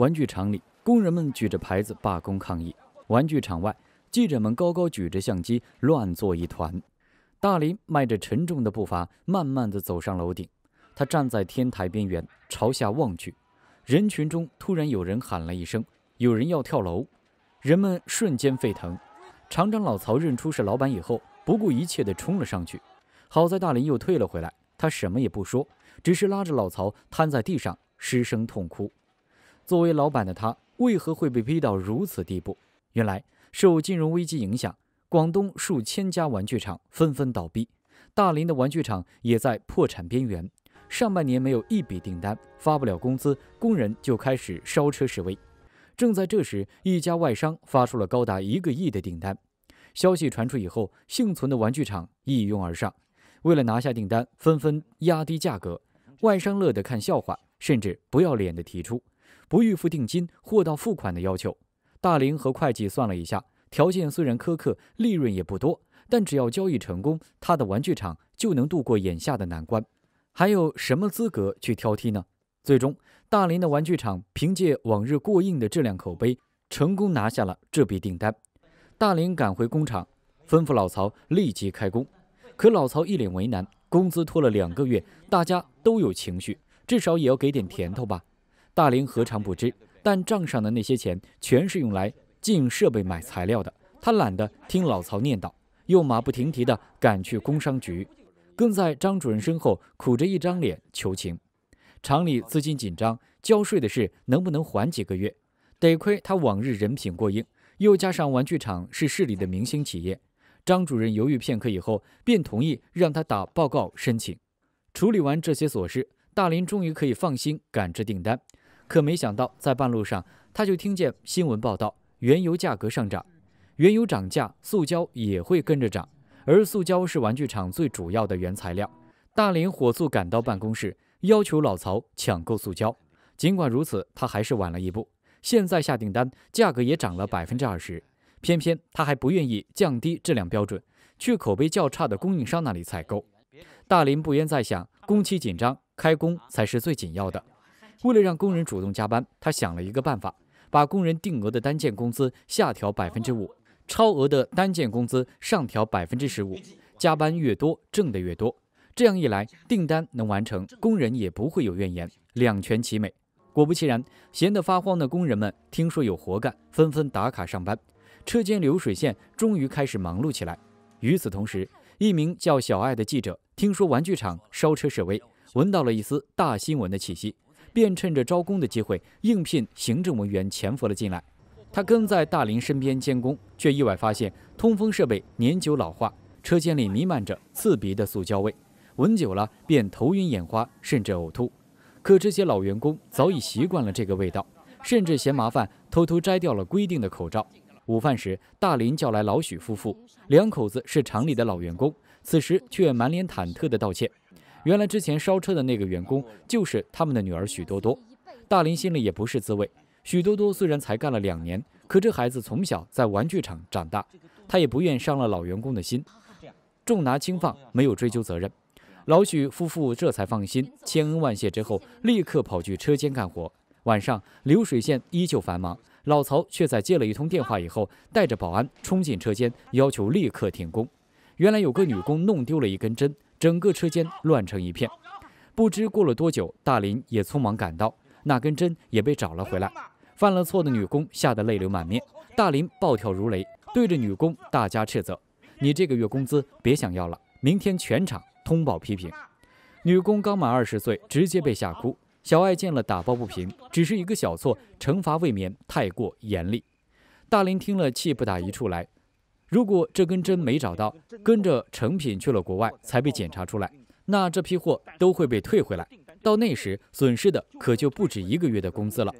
玩具厂里，工人们举着牌子罢工抗议；玩具厂外，记者们高高举着相机，乱作一团。大林迈着沉重的步伐，慢慢地走上楼顶。他站在天台边缘，朝下望去。人群中突然有人喊了一声：“有人要跳楼！”人们瞬间沸腾。厂长老曹认出是老板以后，不顾一切地冲了上去。好在大林又退了回来。他什么也不说，只是拉着老曹瘫在地上，失声痛哭。作为老板的他，为何会被逼到如此地步？原来受金融危机影响，广东数千家玩具厂纷纷倒闭，大林的玩具厂也在破产边缘。上半年没有一笔订单，发不了工资，工人就开始烧车示威。正在这时，一家外商发出了高达一个亿的订单。消息传出以后，幸存的玩具厂一拥而上，为了拿下订单，纷纷压低价格。外商乐得看笑话，甚至不要脸地提出。不预付定金，货到付款的要求。大林和会计算了一下，条件虽然苛刻，利润也不多，但只要交易成功，他的玩具厂就能度过眼下的难关。还有什么资格去挑剔呢？最终，大林的玩具厂凭借往日过硬的质量口碑，成功拿下了这笔订单。大林赶回工厂，吩咐老曹立即开工。可老曹一脸为难，工资拖了两个月，大家都有情绪，至少也要给点甜头吧。大林何尝不知，但账上的那些钱全是用来进设备、买材料的。他懒得听老曹念叨，又马不停蹄地赶去工商局，跟在张主任身后苦着一张脸求情。厂里资金紧张，交税的事能不能缓几个月？得亏他往日人品过硬，又加上玩具厂是市里的明星企业，张主任犹豫片刻以后便同意让他打报告申请。处理完这些琐事，大林终于可以放心赶制订单。可没想到，在半路上，他就听见新闻报道，原油价格上涨，原油涨价，塑胶也会跟着涨。而塑胶是玩具厂最主要的原材料。大林火速赶到办公室，要求老曹抢购塑胶。尽管如此，他还是晚了一步。现在下订单，价格也涨了百分之二十。偏偏他还不愿意降低质量标准，去口碑较差的供应商那里采购。大林不愿再想，工期紧张，开工才是最紧要的。为了让工人主动加班，他想了一个办法：把工人定额的单件工资下调百分之五，超额的单件工资上调百分之十五，加班越多挣得越多。这样一来，订单能完成，工人也不会有怨言，两全其美。果不其然，闲得发慌的工人们听说有活干，纷纷打卡上班，车间流水线终于开始忙碌起来。与此同时，一名叫小艾的记者听说玩具厂烧车示威，闻到了一丝大新闻的气息。便趁着招工的机会应聘行政文员，潜伏了进来。他跟在大林身边监工，却意外发现通风设备年久老化，车间里弥漫着刺鼻的塑胶味，闻久了便头晕眼花，甚至呕吐。可这些老员工早已习惯了这个味道，甚至嫌麻烦，偷偷摘掉了规定的口罩。午饭时，大林叫来老许夫妇，两口子是厂里的老员工，此时却满脸忐忑地道歉。原来之前烧车的那个员工就是他们的女儿许多多，大林心里也不是滋味。许多多虽然才干了两年，可这孩子从小在玩具厂长大，他也不愿伤了老员工的心，重拿轻放，没有追究责任。老许夫妇这才放心，千恩万谢之后，立刻跑去车间干活。晚上流水线依旧繁忙，老曹却在接了一通电话以后，带着保安冲进车间，要求立刻停工。原来有个女工弄丢了一根针。整个车间乱成一片，不知过了多久，大林也匆忙赶到，那根针也被找了回来。犯了错的女工吓得泪流满面，大林暴跳如雷，对着女工大加斥责：“你这个月工资别想要了，明天全厂通报批评。”女工刚满二十岁，直接被吓哭。小爱见了打抱不平，只是一个小错，惩罚未免太过严厉。大林听了气不打一处来。如果这根针没找到，跟着成品去了国外才被检查出来，那这批货都会被退回来，到那时损失的可就不止一个月的工资了。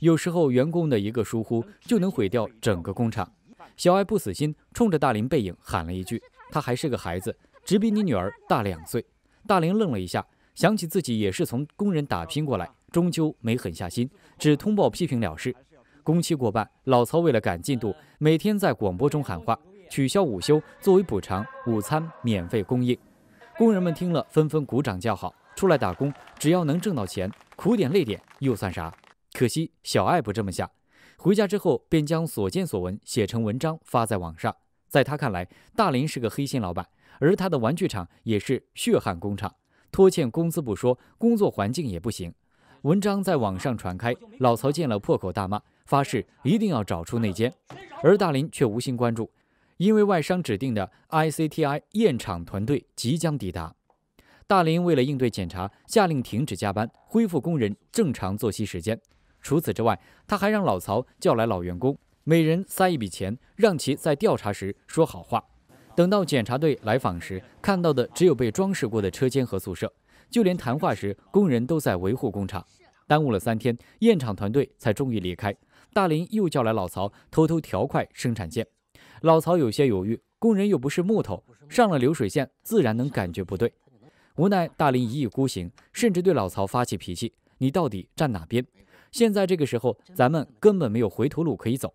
有时候员工的一个疏忽就能毁掉整个工厂。小艾不死心，冲着大林背影喊了一句：“他还是个孩子，只比你女儿大两岁。”大林愣了一下，想起自己也是从工人打拼过来，终究没狠下心，只通报批评了事。工期过半，老曹为了赶进度，每天在广播中喊话。取消午休作为补偿，午餐免费供应，工人们听了纷纷鼓掌叫好。出来打工，只要能挣到钱，苦点累点又算啥？可惜小爱不这么想。回家之后，便将所见所闻写成文章发在网上。在他看来，大林是个黑心老板，而他的玩具厂也是血汗工厂，拖欠工资不说，工作环境也不行。文章在网上传开，老曹见了破口大骂，发誓一定要找出内奸。而大林却无心关注。因为外商指定的 ICTI 验厂团队即将抵达，大林为了应对检查，下令停止加班，恢复工人正常作息时间。除此之外，他还让老曹叫来老员工，每人塞一笔钱，让其在调查时说好话。等到检查队来访时，看到的只有被装饰过的车间和宿舍，就连谈话时，工人都在维护工厂。耽误了三天，验厂团队才终于离开。大林又叫来老曹，偷偷调快生产线。老曹有些犹豫，工人又不是木头，上了流水线自然能感觉不对。无奈大林一意孤行，甚至对老曹发起脾气：“你到底站哪边？现在这个时候，咱们根本没有回头路可以走。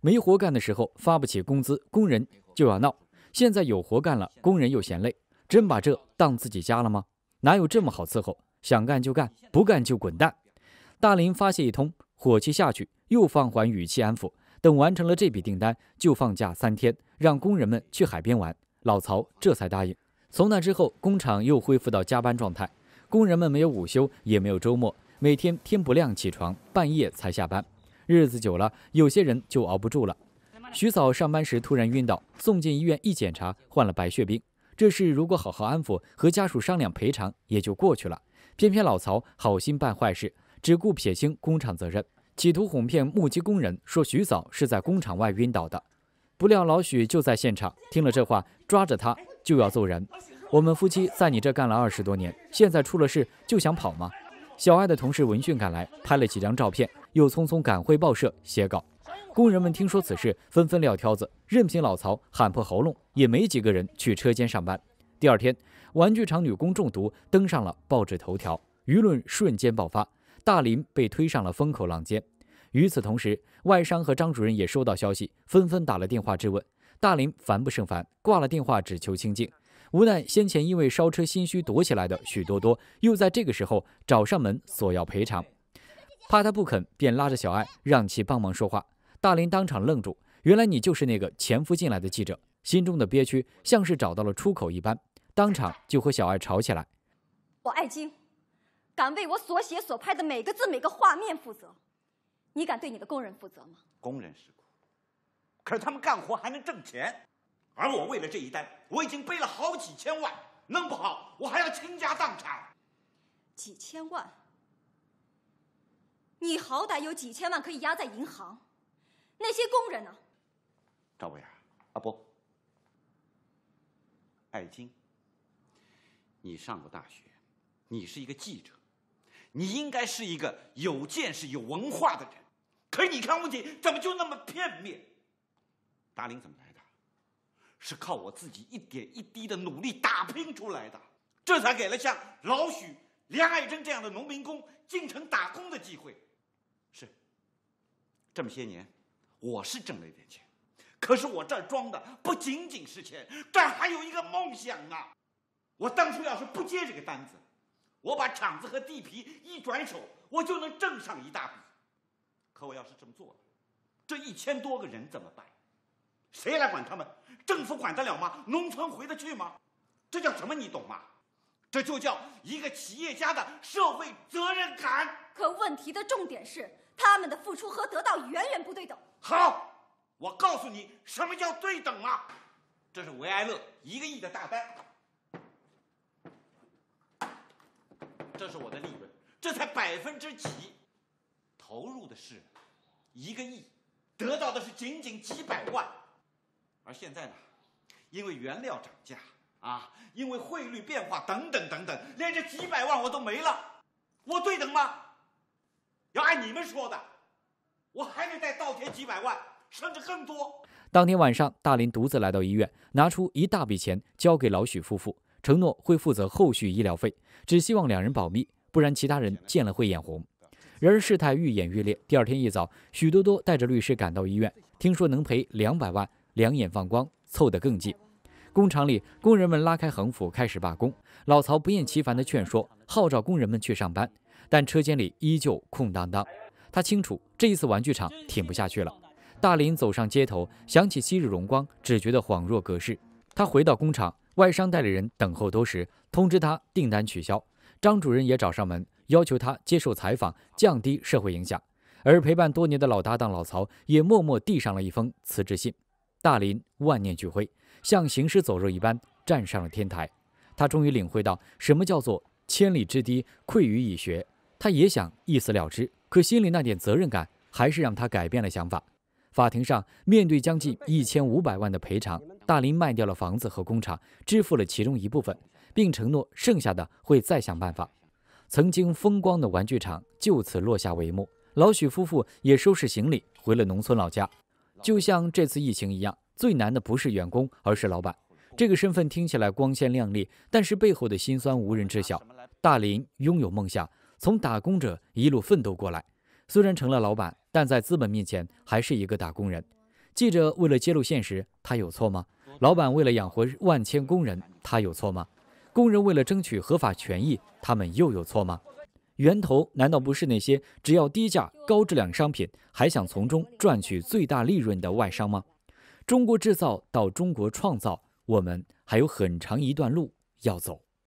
没活干的时候发不起工资，工人就要闹；现在有活干了，工人又嫌累，真把这当自己家了吗？哪有这么好伺候？想干就干，不干就滚蛋！”大林发泄一通，火气下去，又放缓语气安抚。等完成了这笔订单，就放假三天，让工人们去海边玩。老曹这才答应。从那之后，工厂又恢复到加班状态，工人们没有午休，也没有周末，每天天不亮起床，半夜才下班。日子久了，有些人就熬不住了。徐嫂上班时突然晕倒，送进医院一检查，患了白血病。这事如果好好安抚和家属商量赔偿，也就过去了。偏偏老曹好心办坏事，只顾撇清工厂责任。企图哄骗目击工人说徐嫂是在工厂外晕倒的，不料老许就在现场。听了这话，抓着他就要揍人。我们夫妻在你这干了二十多年，现在出了事就想跑吗？小爱的同事闻讯赶来，拍了几张照片，又匆匆赶回报社写稿。工人们听说此事，纷纷撂挑子，任凭老曹喊破喉咙，也没几个人去车间上班。第二天，玩具厂女工中毒登上了报纸头条，舆论瞬间爆发。大林被推上了风口浪尖，与此同时，外商和张主任也收到消息，纷纷打了电话质问大林，烦不胜烦，挂了电话只求清静。无奈先前因为烧车心虚躲起来的许多多，又在这个时候找上门索要赔偿，怕他不肯，便拉着小艾让其帮忙说话。大林当场愣住，原来你就是那个潜伏进来的记者，心中的憋屈像是找到了出口一般，当场就和小艾吵起来。我爱京。敢为我所写所拍的每个字每个画面负责，你敢对你的工人负责吗？工人是苦，可是他们干活还能挣钱，而我为了这一单，我已经背了好几千万，弄不好我还要倾家荡产。几千万？你好歹有几千万可以压在银行，那些工人呢？赵薇啊，不，爱金，你上过大学，你是一个记者。你应该是一个有见识、有文化的人，可是你看问题怎么就那么片面？达林怎么来的？是靠我自己一点一滴的努力打拼出来的，这才给了像老许、梁爱珍这样的农民工进城打工的机会。是，这么些年，我是挣了一点钱，可是我这儿装的不仅仅是钱，这儿还有一个梦想啊！我当初要是不接这个单子。我把厂子和地皮一转手，我就能挣上一大笔。可我要是这么做了，这一千多个人怎么办？谁来管他们？政府管得了吗？农村回得去吗？这叫什么？你懂吗？这就叫一个企业家的社会责任感。可问题的重点是，他们的付出和得到远远不对等。好，我告诉你什么叫对等啊！这是维埃勒一个亿的大单。这是我的利润，这才百分之几，投入的是一个亿，得到的是仅仅几百万，而现在呢，因为原料涨价啊，因为汇率变化等等等等，连这几百万我都没了，我对等吗？要按你们说的，我还能再倒贴几百万，甚至更多。当天晚上，大林独自来到医院，拿出一大笔钱交给老许夫妇。承诺会负责后续医疗费，只希望两人保密，不然其他人见了会眼红。然而事态愈演愈烈，第二天一早，许多多带着律师赶到医院，听说能赔两百万，两眼放光，凑得更近。工厂里工人们拉开横幅开始罢工，老曹不厌其烦地劝说，号召工人们去上班，但车间里依旧空荡荡。他清楚这一次玩具厂挺不下去了。大林走上街头，想起昔日荣光，只觉得恍若隔世。他回到工厂。外商代理人等候多时，通知他订单取消。张主任也找上门，要求他接受采访，降低社会影响。而陪伴多年的老搭档老曹也默默递上了一封辞职信。大林万念俱灰，像行尸走肉一般站上了天台。他终于领会到什么叫做千里之堤溃于蚁穴。他也想一死了之，可心里那点责任感还是让他改变了想法。法庭上，面对将近一千五百万的赔偿。大林卖掉了房子和工厂，支付了其中一部分，并承诺剩下的会再想办法。曾经风光的玩具厂就此落下帷幕，老许夫妇也收拾行李回了农村老家。就像这次疫情一样，最难的不是员工，而是老板。这个身份听起来光鲜亮丽，但是背后的辛酸无人知晓。大林拥有梦想，从打工者一路奋斗过来，虽然成了老板，但在资本面前还是一个打工人。记者为了揭露现实，他有错吗？老板为了养活万千工人，他有错吗？工人为了争取合法权益，他们又有错吗？源头难道不是那些只要低价、高质量商品，还想从中赚取最大利润的外商吗？中国制造到中国创造，我们还有很长一段路要走。